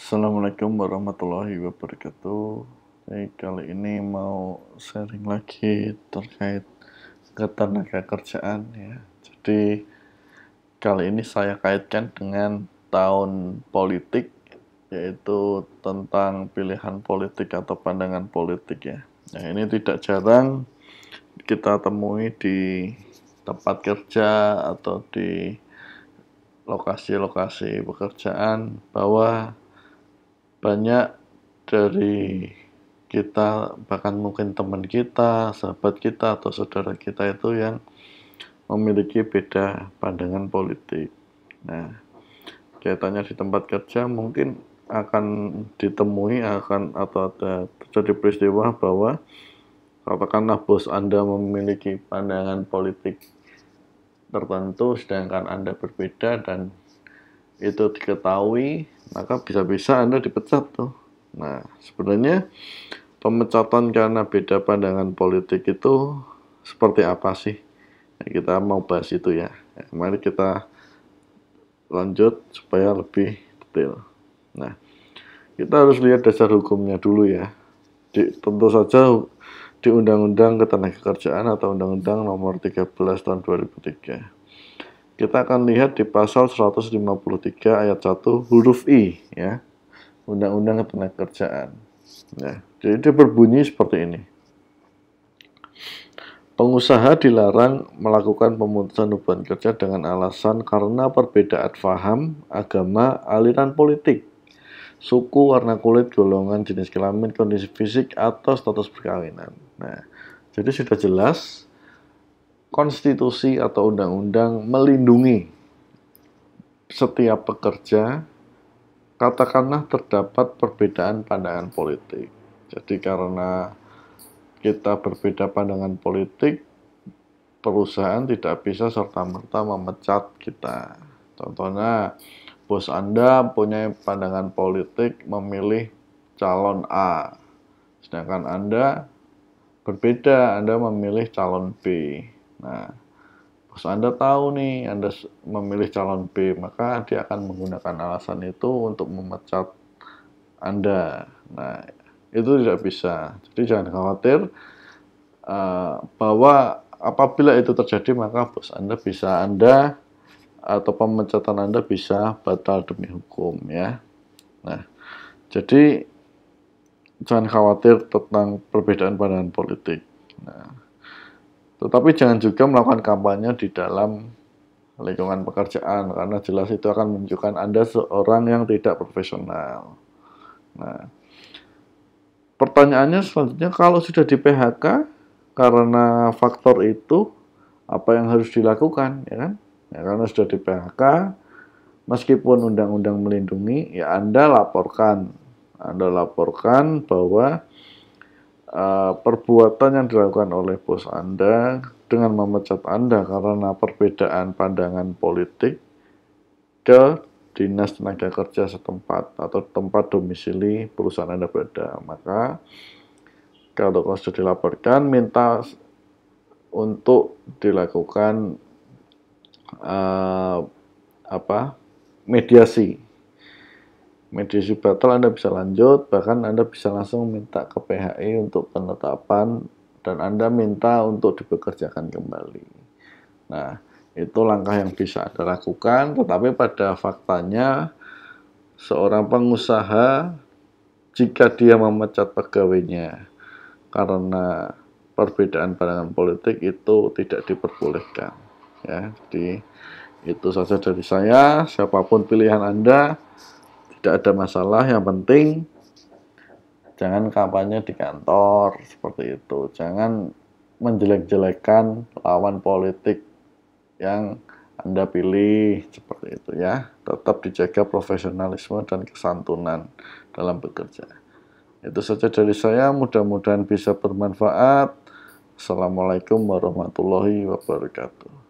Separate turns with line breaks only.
Assalamualaikum warahmatullahi wabarakatuh. Saya kali ini mau sharing lagi terkait ketenaga kerjaan ya. Jadi kali ini saya kaitkan dengan tahun politik yaitu tentang pilihan politik atau pandangan politik ya. Nah, ini tidak jarang kita temui di tempat kerja atau di lokasi-lokasi pekerjaan bahwa banyak dari kita bahkan mungkin teman kita, sahabat kita atau saudara kita itu yang memiliki beda pandangan politik. Nah, kaitannya di tempat kerja mungkin akan ditemui akan atau ada terjadi peristiwa bahwa katakanlah bos Anda memiliki pandangan politik tertentu sedangkan Anda berbeda dan itu diketahui maka bisa-bisa Anda dipecat tuh. Nah, sebenarnya pemecatan karena beda pandangan politik itu seperti apa sih? Nah, kita mau bahas itu ya. ya. Mari kita lanjut supaya lebih detail. Nah, kita harus lihat dasar hukumnya dulu ya. Di, tentu saja di Undang-Undang Ketenagakerjaan atau Undang-Undang Nomor 13 Tahun 2003 kita akan lihat di pasal 153 ayat 1 huruf I ya. Undang-undang kerjaan Ya. Jadi dia berbunyi seperti ini. Pengusaha dilarang melakukan pemutusan hubungan kerja dengan alasan karena perbedaan faham, agama, aliran politik, suku, warna kulit, golongan, jenis kelamin, kondisi fisik, atau status perkawinan. Nah, jadi sudah jelas konstitusi atau undang-undang melindungi setiap pekerja, katakanlah terdapat perbedaan pandangan politik. Jadi karena kita berbeda pandangan politik, perusahaan tidak bisa serta-merta memecat kita. Contohnya, bos Anda punya pandangan politik memilih calon A, sedangkan Anda berbeda, Anda memilih calon B Nah, pas Anda tahu nih Anda memilih calon B, maka dia akan menggunakan alasan itu untuk memecat Anda. Nah, itu tidak bisa. Jadi jangan khawatir uh, bahwa apabila itu terjadi maka bos Anda bisa Anda atau pemecatan Anda bisa batal demi hukum ya. Nah, jadi jangan khawatir tentang perbedaan pandangan politik. Nah, tetapi gitu. jangan juga melakukan kampanye di dalam lingkungan pekerjaan karena jelas itu akan menunjukkan Anda seorang yang tidak profesional. Nah, pertanyaannya selanjutnya kalau sudah di PHK karena faktor itu apa yang harus dilakukan ya kan? Ya, karena sudah di PHK meskipun undang-undang melindungi ya Anda laporkan. Anda laporkan bahwa Eh, perbuatan yang dilakukan oleh bos Anda dengan memecat Anda karena perbedaan pandangan politik ke dinas tenaga kerja setempat atau tempat domisili perusahaan Anda berada. Maka kalau sudah dilaporkan, minta untuk dilakukan uh, apa mediasi mediasi batal Anda bisa lanjut bahkan Anda bisa langsung minta ke PHI untuk penetapan dan Anda minta untuk dipekerjakan kembali. Nah, itu langkah yang bisa Anda lakukan tetapi pada faktanya seorang pengusaha jika dia memecat pegawainya karena perbedaan pandangan politik itu tidak diperbolehkan ya. Jadi itu saja dari saya, siapapun pilihan Anda tidak ada masalah yang penting jangan kampanye di kantor seperti itu jangan menjelek-jelekan lawan politik yang anda pilih seperti itu ya tetap dijaga profesionalisme dan kesantunan dalam bekerja itu saja dari saya mudah-mudahan bisa bermanfaat Assalamualaikum warahmatullahi wabarakatuh